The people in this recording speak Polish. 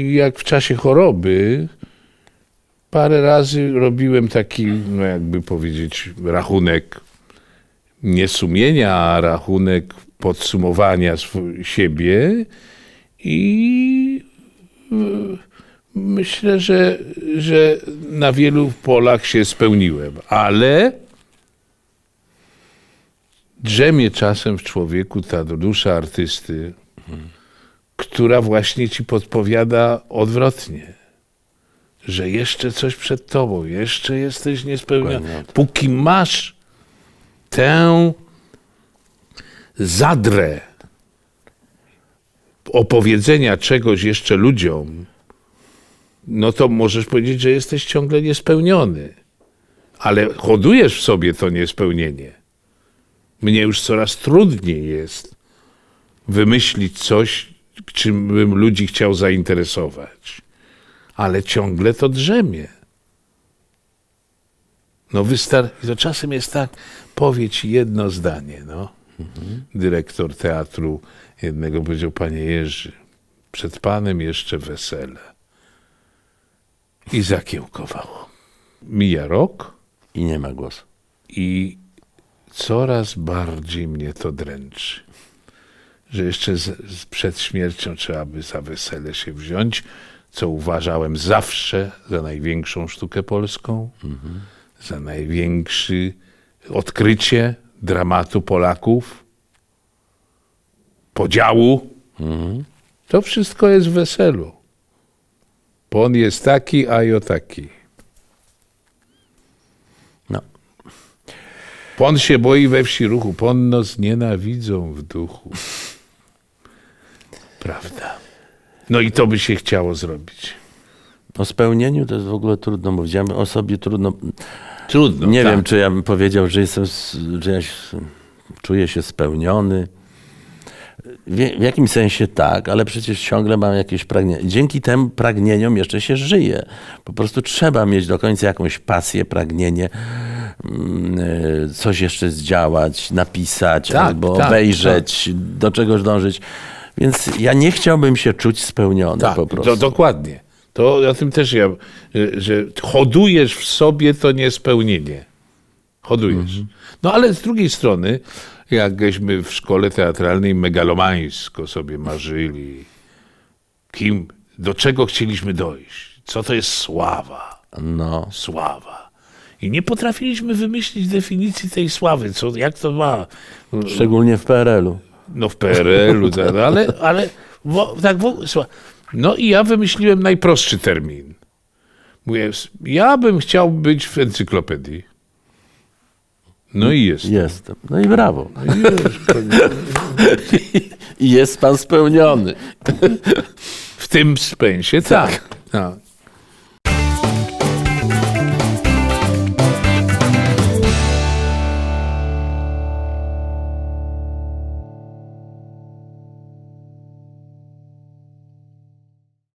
I jak w czasie choroby parę razy robiłem taki, no jakby powiedzieć, rachunek nie sumienia, a rachunek podsumowania siebie i y, myślę, że, że na wielu polach się spełniłem, ale drzemie czasem w człowieku ta dusza artysty która właśnie ci podpowiada odwrotnie, że jeszcze coś przed tobą, jeszcze jesteś niespełniony. Póki masz tę zadrę opowiedzenia czegoś jeszcze ludziom, no to możesz powiedzieć, że jesteś ciągle niespełniony. Ale hodujesz w sobie to niespełnienie. Mnie już coraz trudniej jest wymyślić coś, czym bym ludzi chciał zainteresować. Ale ciągle to drzemie. No wystar... To czasem jest tak, powiedz jedno zdanie, no. Mhm. Dyrektor teatru jednego powiedział, panie Jerzy, przed panem jeszcze wesele. I zakiełkowało. Mija rok. I nie ma głosu. I coraz bardziej mnie to dręczy że jeszcze z, z przed śmiercią trzeba by za wesele się wziąć, co uważałem zawsze za największą sztukę polską, za największy odkrycie dramatu Polaków, podziału. To wszystko jest w weselu. on jest taki, a jo taki. No. Pon się boi we wsi ruchu, ponno nienawidzą w duchu prawda. No i to by się chciało zrobić. O spełnieniu to jest w ogóle trudno mówić. Ja o sobie trudno. Trudno. Nie tak. wiem, czy ja bym powiedział, że jestem, że ja czuję się spełniony. W, w jakimś sensie tak, ale przecież ciągle mam jakieś pragnienia. Dzięki tym pragnieniom jeszcze się żyje. Po prostu trzeba mieć do końca jakąś pasję, pragnienie, mm, e, coś jeszcze zdziałać, napisać tak, albo tak, obejrzeć, tak. do czegoś dążyć. Więc ja nie chciałbym się czuć spełniony tak, po prostu. dokładnie. To o tym też ja, że, hodujesz w sobie to niespełnienie. Hodujesz. Mhm. No ale z drugiej strony, jak jakśmy w szkole teatralnej megalomańsko sobie marzyli, kim, do czego chcieliśmy dojść, co to jest sława. No. Sława. I nie potrafiliśmy wymyślić definicji tej sławy, co, jak to ma. Szczególnie w PRL-u. No w PRL-u, no, ale, ale tak w ogóle. No i ja wymyśliłem najprostszy termin. Mówię, ja bym chciał być w encyklopedii. No i jest. Jestem. No i brawo. No i jest. pan spełniony. W tym spensie, tak. tak. tak.